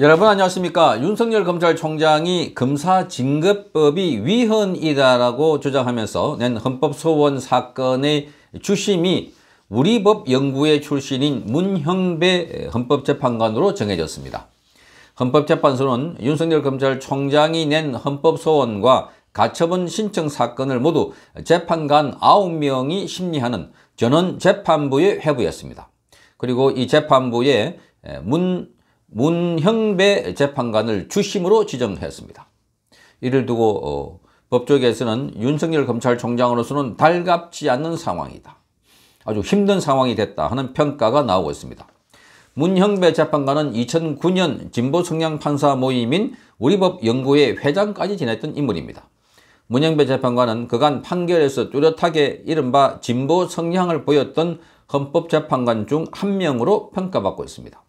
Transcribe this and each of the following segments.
여러분 안녕하십니까 윤석열 검찰총장이 검사징급법이 위헌이다라고 주장하면서 낸 헌법소원 사건의 주심이 우리법 연구회 출신인 문형배 헌법재판관으로 정해졌습니다. 헌법재판소는 윤석열 검찰총장이 낸 헌법소원과 가처분 신청 사건을 모두 재판관 9명이 심리하는 전원 재판부의 회부였습니다. 그리고 이 재판부에 문 문형배 재판관을 주심으로 지정했습니다. 이를 두고 어, 법조계에서는 윤석열 검찰총장으로서는 달갑지 않는 상황이다. 아주 힘든 상황이 됐다 하는 평가가 나오고 있습니다. 문형배 재판관은 2009년 진보성향판사 모임인 우리법 연구회 회장까지 지냈던 인물입니다. 문형배 재판관은 그간 판결에서 뚜렷하게 이른바 진보 성향을 보였던 헌법재판관 중 한 명으로 평가받고 있습니다.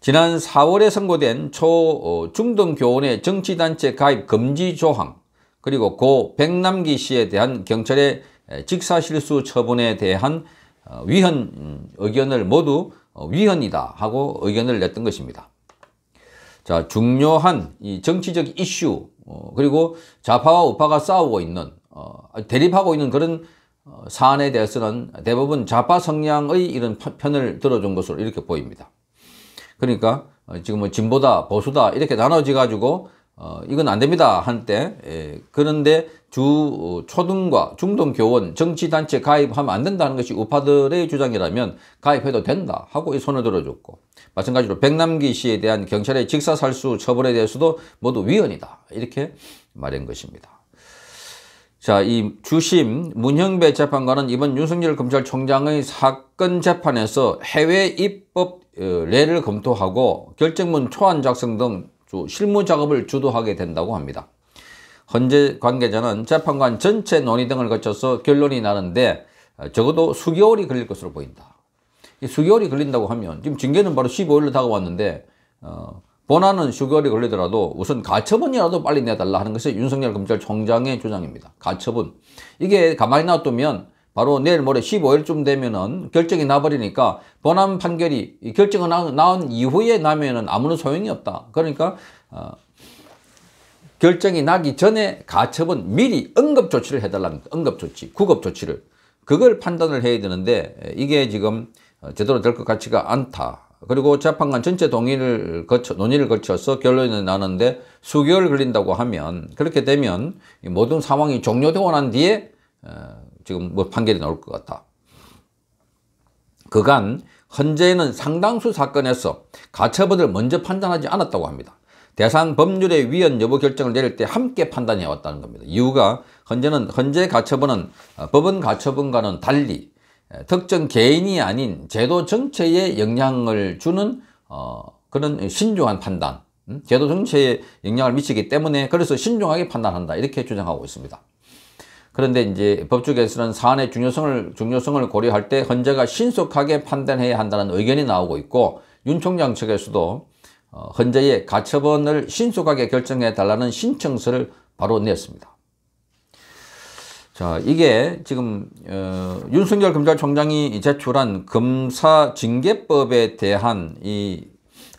지난 4월에 선고된 초중등교원의 어, 정치단체 가입 금지 조항 그리고 고 백남기 씨에 대한 경찰의 직사실수 처분에 대한 어, 위헌 음, 의견을 모두 어, 위헌이다 하고 의견을 냈던 것입니다. 자 중요한 이 정치적 이슈 그리고 좌파와 우파가 싸우고 있는 대립하고 있는 그런 사안에 대해서는 대부분 좌파 성향의 이런 편을 들어준 것으로 이렇게 보입니다. 그러니까 어, 지금 뭐 진보다 보수다 이렇게 나눠져 가지고 어, 이건 안 됩니다 한때 예, 그런데 주 어, 초등과 중등 교원 정치단체 가입하면 안 된다는 것이 우파들의 주장이라면 가입해도 된다 하고 손을 들어줬고 마찬가지로 백남기 씨에 대한 경찰의 직사살수 처벌에 대해서도 모두 위헌이다 이렇게 말한 것입니다. 자, 이 주심 문형배 재판관은 이번 윤석열 검찰총장의 사건 재판에서 해외 입법 어, 레를 검토하고 결정문 초안 작성 등 실무 작업을 주도하게 된다고 합니다. 헌재 관계자는 재판관 전체 논의 등을 거쳐서 결론이 나는데 어, 적어도 수개월이 걸릴 것으로 보인다. 수개월이 걸린다고 하면 지금 징계는 바로 15일로 다가왔는데 어, 본안은 수개월이 걸리더라도 우선 가처분이라도 빨리 내달라 하는 것이 윤석열 검찰총장의 주장입니다. 가처분. 이게 가만히 놔두면 바로 내일 모레 15일쯤 되면은 결정이 나버리니까 번안 판결이 결정이 나, 나온 이후에 나면은 아무런 소용이 없다. 그러니까 어, 결정이 나기 전에 가처분 미리 응급 조치를 해달라는 응급 조치, 구급 조치를 그걸 판단을 해야 되는데 이게 지금 어, 제대로 될 것 같지가 않다. 그리고 재판관 전체 동의를 거쳐, 논의를 거쳐서 결론이 나는데 수개월 걸린다고 하면 그렇게 되면 모든 상황이 종료되고 난 뒤에 어, 지금 뭐 판결이 나올 것 같다. 그간 헌재는 상당수 사건에서 가처분을 먼저 판단하지 않았다고 합니다. 대상 법률의 위헌 여부 결정을 내릴 때 함께 판단해 왔다는 겁니다. 이유가 헌재는 헌재 가처분은 어, 법원 가처분과는 달리 특정 개인이 아닌 제도 전체에 영향을 주는 어, 그런 신중한 판단, 음, 제도 전체에 영향을 미치기 때문에 그래서 신중하게 판단한다 이렇게 주장하고 있습니다. 그런데 이제 법조계에서는 사안의 중요성을, 중요성을 고려할 때 헌재가 신속하게 판단해야 한다는 의견이 나오고 있고 윤 총장 측에서도 어, 헌재의 가처분을 신속하게 결정해 달라는 신청서를 바로 냈습니다. 자, 이게 지금 어, 윤석열 검찰총장이 제출한 검사 징계법에 대한 이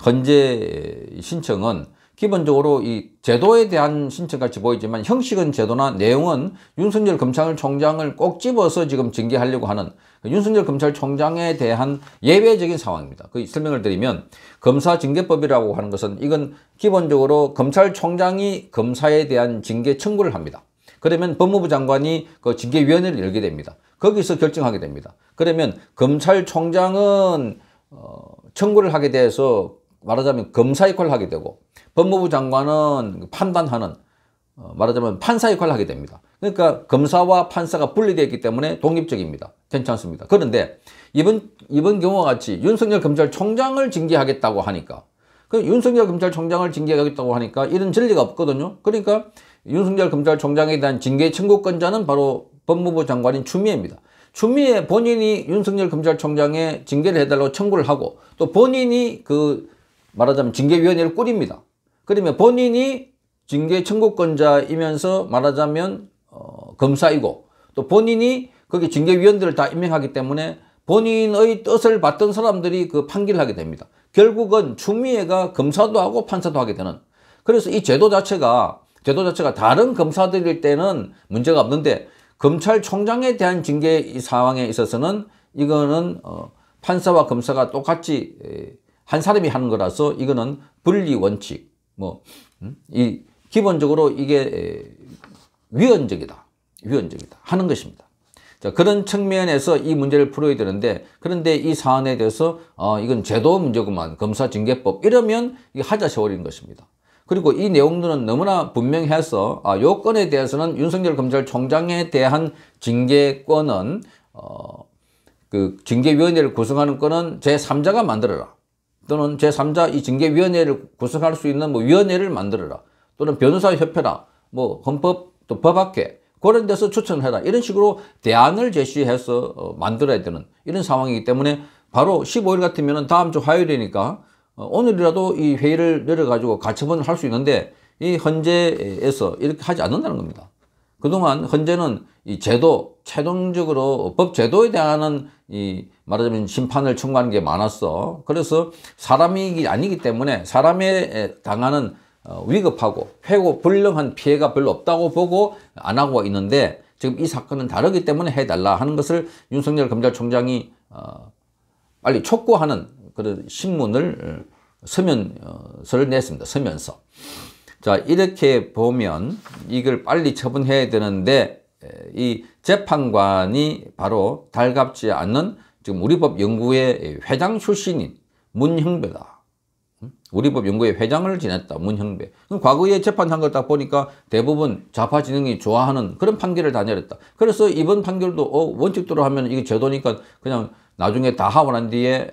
헌재 신청은 기본적으로 이 제도에 대한 신청같이 보이지만 형식은 제도나 내용은 윤석열 검찰총장을 꼭 집어서 지금 징계하려고 하는 그 윤석열 검찰총장에 대한 예외적인 상황입니다. 그 설명을 드리면 검사징계법이라고 하는 것은 이건 기본적으로 검찰총장이 검사에 대한 징계 청구를 합니다. 그러면 법무부 장관이 그 징계위원회를 열게 됩니다. 거기서 결정하게 됩니다. 그러면 검찰총장은 어, 청구를 하게 돼서 말하자면 검사 역할을 하게 되고 법무부 장관은 판단하는 어, 말하자면 판사 역할을 하게 됩니다. 그러니까 검사와 판사가 분리되어 있기 때문에 독립적입니다. 괜찮습니다. 그런데 이번 이번 경우와 같이 윤석열 검찰총장을 징계하겠다고 하니까 그 윤석열 검찰총장을 징계하겠다고 하니까 이런 전리가 없거든요. 그러니까 윤석열 검찰총장에 대한 징계 청구권자는 바로 법무부 장관인 추미애입니다. 추미애 본인이 윤석열 검찰총장에 징계를 해달라고 청구를 하고 또 본인이 그 말하자면 징계위원회를 꾸립니다. 그러면 본인이 징계 청구권자이면서 말하자면 어, 검사이고 또 본인이 거기 징계위원들을 다 임명하기 때문에 본인의 뜻을 받던 사람들이 그 판결을 하게 됩니다. 결국은 추미애가 검사도 하고 판사도 하게 되는 그래서 이 제도 자체가 제도 자체가 다른 검사들일 때는 문제가 없는데 검찰총장에 대한 징계 상황에 있어서는 이거는 어, 판사와 검사가 똑같이 에, 한 사람이 하는 거라서 이거는 분리 원칙 뭐이 음? 기본적으로 이게 위헌적이다 위헌적이다 하는 것입니다. 자, 그런 측면에서 이 문제를 풀어야 되는데 그런데 이 사안에 대해서 어, 이건 제도 문제구만 검사징계법 이러면 이 하자 세월인 것입니다. 그리고 이 내용들은 너무나 분명해서 아, 요 건에 대해서는 윤석열 검찰총장에 대한 징계권은 어, 그 징계위원회를 구성하는 건은 제3자가 만들어라. 또는 제3자 이 징계위원회를 구성할 수 있는 뭐 위원회를 만들어라. 또는 변호사협회라뭐 헌법 또 법학회 그런 데서 추천해라. 이런 식으로 대안을 제시해서 어, 만들어야 되는 이런 상황이기 때문에 바로 15일 같으면 다음 주 화요일이니까 어, 오늘이라도 이 회의를 내려가지고 가처분을 할 수 있는데 이 헌재에서 이렇게 하지 않는다는 겁니다. 그동안 헌재는 이 제도 최종적으로 법 제도에 대한 이 말하자면 심판을 청구하는 게 많았어. 그래서 사람이 아니기 때문에 사람에 당하는 어, 위급하고 회고 불능한 피해가 별로 없다고 보고 안 하고 있는데 지금 이 사건은 다르기 때문에 해달라 하는 것을 윤석열 검찰총장이 어, 빨리 촉구하는 그런 신문을 어, 서면서를 냈습니다. 서면서. 자 이렇게 보면 이걸 빨리 처분해야 되는데 이 재판관이 바로 달갑지 않는 지금 우리법 연구회 회장 출신인 문형배다. 음? 우리법 연구회 회장을 지냈다. 문형배. 과거에 재판한 걸딱 보니까 대부분 좌파진영이 좋아하는 그런 판결을 다 내렸다. 그래서 이번 판결도 어, 원칙대로 하면 이게 제도니까 그냥 나중에 다 하고 난 뒤에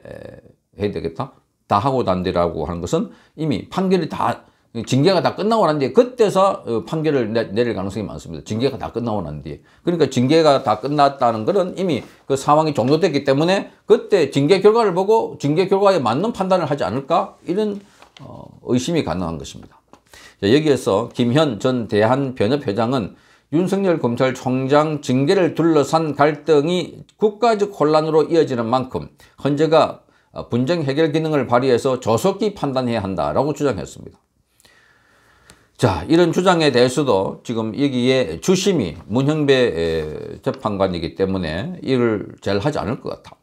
해야 되겠다. 다 하고 난 뒤라고 하는 것은 이미 판결이 다 징계가 다 끝나고 난 뒤에 그때서 어, 판결을 내, 릴 가능성이 많습니다. 징계가 다 끝나고 난 뒤에. 그러니까 징계가 다 끝났다는 것은 이미 그 상황이 종료됐기 때문에 그때 징계 결과를 보고 징계 결과에 맞는 판단을 하지 않을까 이런 어, 의심이 가능한 것입니다. 자, 여기에서 김현 전 대한변협회장은 윤석열 검찰총장 징계를 둘러싼 갈등이 국가적 혼란으로 이어지는 만큼 헌재가 어, 분쟁 해결 기능을 발휘해서 조속히 판단해야 한다라고 주장했습니다. 자 이런 주장에 대해서도 지금 여기에 주심이 문형배 재판관이기 때문에 일을 잘 하지 않을 것 같아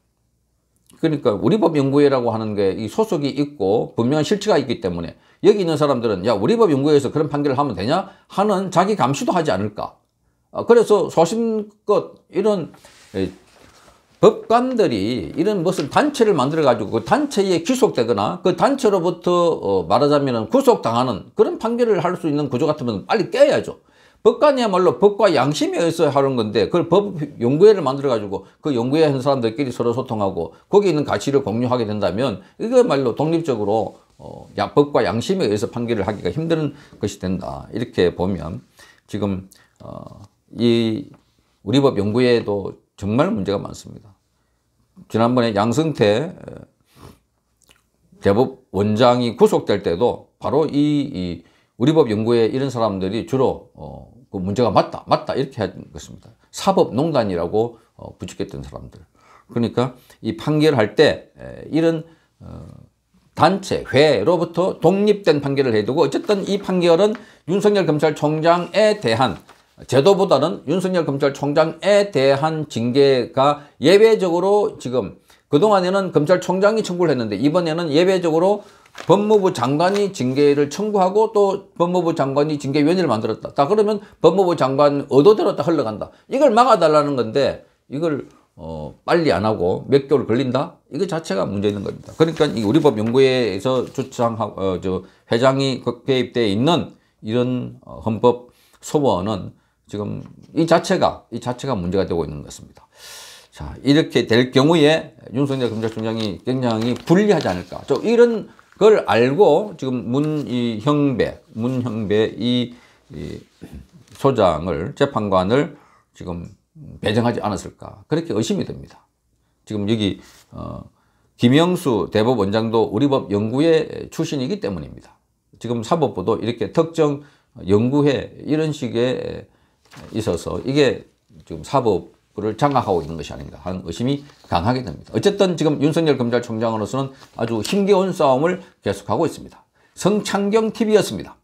그러니까 우리법연구회라고 하는 게 이 소속이 있고 분명한 실체가 있기 때문에 여기 있는 사람들은 야 우리법연구회에서 그런 판결을 하면 되냐 하는 자기 감시도 하지 않을까 아, 그래서 소신껏 이런 법관들이 이런 무슨 단체를 만들어 가지고 그 단체에 귀속되거나그 단체로부터 어 말하자면 구속당하는 그런 판결을 할 수 있는 구조 같으면 빨리 깨야죠 법관이야말로 법과 양심에 의해서 하는 건데 그걸 법 연구회를 만들어 가지고 그 연구회 한 사람들끼리 서로 소통하고 거기 있는 가치를 공유하게 된다면 이거말로 독립적으로 어, 야, 법과 양심에 의해서 판결을 하기가 힘든 것이 된다 이렇게 보면 지금 어, 이 우리 법 연구회에도 정말 문제가 많습니다 지난번에 양승태 대법원장이 어, 구속될 때도 바로 이, 이 우리법 연구에 이런 사람들이 주로 어, 그 문제가 맞다 맞다 이렇게 한 것입니다. 사법농단이라고 어, 부직했던 사람들. 그러니까 이 판결할 때 이런 어, 단체 회로부터 독립된 판결을 해두고 어쨌든 이 판결은 윤석열 검찰총장에 대한 제도보다는 윤석열 검찰총장에 대한 징계가 예외적으로 지금 그동안에는 검찰총장이 청구를 했는데 이번에는 예외적으로 법무부 장관이 징계를 청구하고 또 법무부 장관이 징계위원회를 만들었다. 다 그러면 법무부 장관 의도대로 다 흘러간다. 이걸 막아달라는 건데 이걸 어, 빨리 안 하고 몇 개월 걸린다? 이거 자체가 문제 있는 겁니다. 그러니까 이 우리법연구회에서 주장하고 어, 저 회장이 그 개입돼 있는 이런 어, 헌법 소원은 지금 이 자체가 이 자체가 문제가 되고 있는 것입니다. 자 이렇게 될 경우에 윤석열 검찰총장이 굉장히 불리하지 않을까. 저 이런 걸 알고 지금 문형배 문형배 이, 이 소장을 재판관을 지금 배정하지 않았을까 그렇게 의심이 됩니다. 지금 여기 어, 김영수 대법원장도 우리 법 연구회 출신이기 때문입니다. 지금 사법부도 이렇게 특정 연구회 이런 식의 있어서 이게 지금 사법부를 장악하고 있는 것이 아닌가 하는 의심이 강하게 됩니다. 어쨌든 지금 윤석열 검찰총장으로서는 아주 힘겨운 싸움을 계속하고 있습니다. 성창경 TV였습니다.